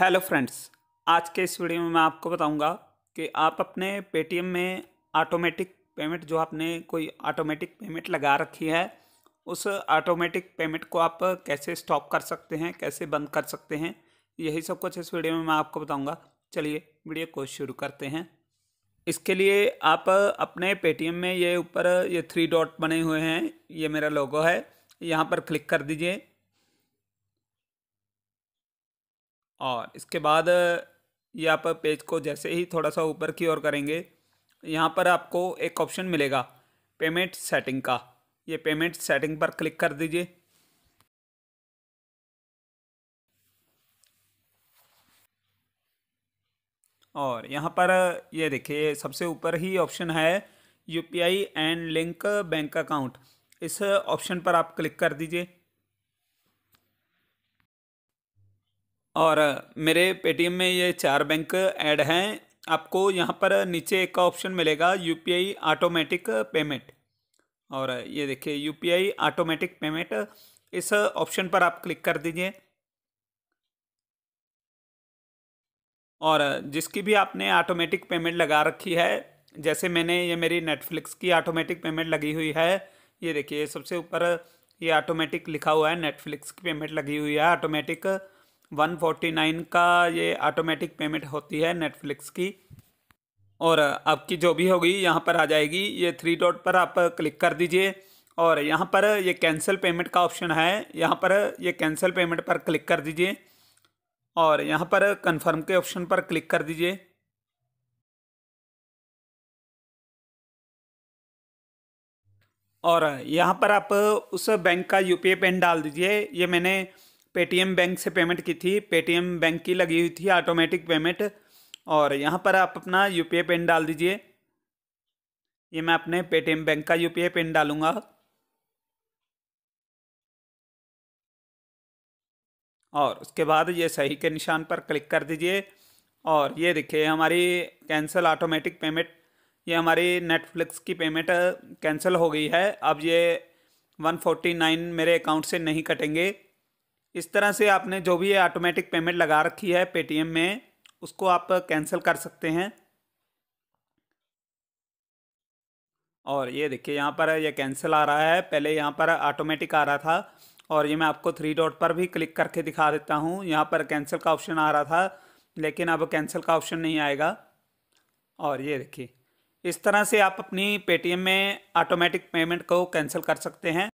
hello friends आज के इस वीडियो में मैं आपको बताऊंगा कि आप अपने पेटीएम में ऑटोमेटिक पेमेंट जो आपने कोई ऑटोमेटिक पेमेंट लगा रखी है उस ऑटोमेटिक पेमेंट को आप कैसे स्टॉप कर सकते हैं कैसे बंद कर सकते हैं यही सब कुछ इस वीडियो में मैं आपको बताऊंगा चलिए वीडियो को शुरू करते हैं इसके लिए आप अपने पेटीएम में ये ऊपर ये थ्री डॉट बने हुए हैं ये मेरा लोगो है यहाँ पर क्लिक कर दीजिए और हाँ, इसके बाद ये आप पेज को जैसे ही थोड़ा सा ऊपर की ओर करेंगे यहाँ पर आपको एक ऑप्शन मिलेगा पेमेंट सेटिंग का ये पेमेंट सेटिंग पर क्लिक कर दीजिए और यहाँ पर ये देखिए सबसे ऊपर ही ऑप्शन है UPI and link bank account इस ऑप्शन पर आप क्लिक कर दीजिए और मेरे पेटीएम में ये चार बैंक ऐड हैं आपको यहाँ पर नीचे एक ऑप्शन मिलेगा यूपीआई ऑटोमेटिक पेमेंट और ये देखिए यूपीआई ऑटोमेटिक पेमेंट इस ऑप्शन पर आप क्लिक कर दीजिए और जिसकी भी आपने ऑटोमेटिक पेमेंट लगा रखी है जैसे मैंने ये मेरी नेटफ्लिक्स की ऑटोमेटिक पेमेंट लगी हुई है ये देखिए सबसे ऊपर ये ऑटोमेटिक लिखा हुआ है नेटफ्लिक्स की पेमेंट लगी हुई है ऑटोमेटिक 149 का ये ऑटोमेटिक पेमेंट होती है नेटफ्लिक्स की और आपकी जो भी होगी यहाँ पर आ जाएगी ये थ्री डॉट पर आप क्लिक कर दीजिए और यहाँ पर ये कैंसिल पेमेंट का ऑप्शन है यहाँ पर ये कैंसिल पेमेंट पर क्लिक कर दीजिए और यहाँ पर कन्फर्म के ऑप्शन पर क्लिक कर दीजिए और यहाँ पर आप उस बैंक का यूपीए पी पिन डाल दीजिए ये मैंने पेटीएम बैंक से पेमेंट की थी पेटीएम बैंक की लगी हुई थी ऑटोमेटिक पेमेंट और यहाँ पर आप अपना यू पिन डाल दीजिए ये मैं अपने पेटीएम बैंक का यू पिन डालूँगा और उसके बाद ये सही के निशान पर क्लिक कर दीजिए और ये देखिए हमारी कैंसिल ऑटोमेटिक पेमेंट ये हमारी नेटफ्लिक्स की पेमेंट कैंसिल हो गई है अब ये वन फोर्टी नाइन मेरे अकाउंट से नहीं कटेंगे इस तरह से आपने जो भी ऑटोमेटिक पेमेंट लगा रखी है पेटीएम में उसको आप कैंसिल कर सकते हैं और ये देखिए यहाँ पर ये कैंसिल आ रहा है पहले यहाँ पर ऑटोमेटिक आ रहा था और ये मैं आपको थ्री डॉट पर भी क्लिक करके दिखा देता हूँ यहाँ पर कैंसिल का ऑप्शन आ रहा था लेकिन अब कैंसिल का ऑप्शन नहीं आएगा और ये देखिए इस तरह से आप अपनी पेटीएम में ऑटोमेटिक पेमेंट को कैंसिल कर सकते हैं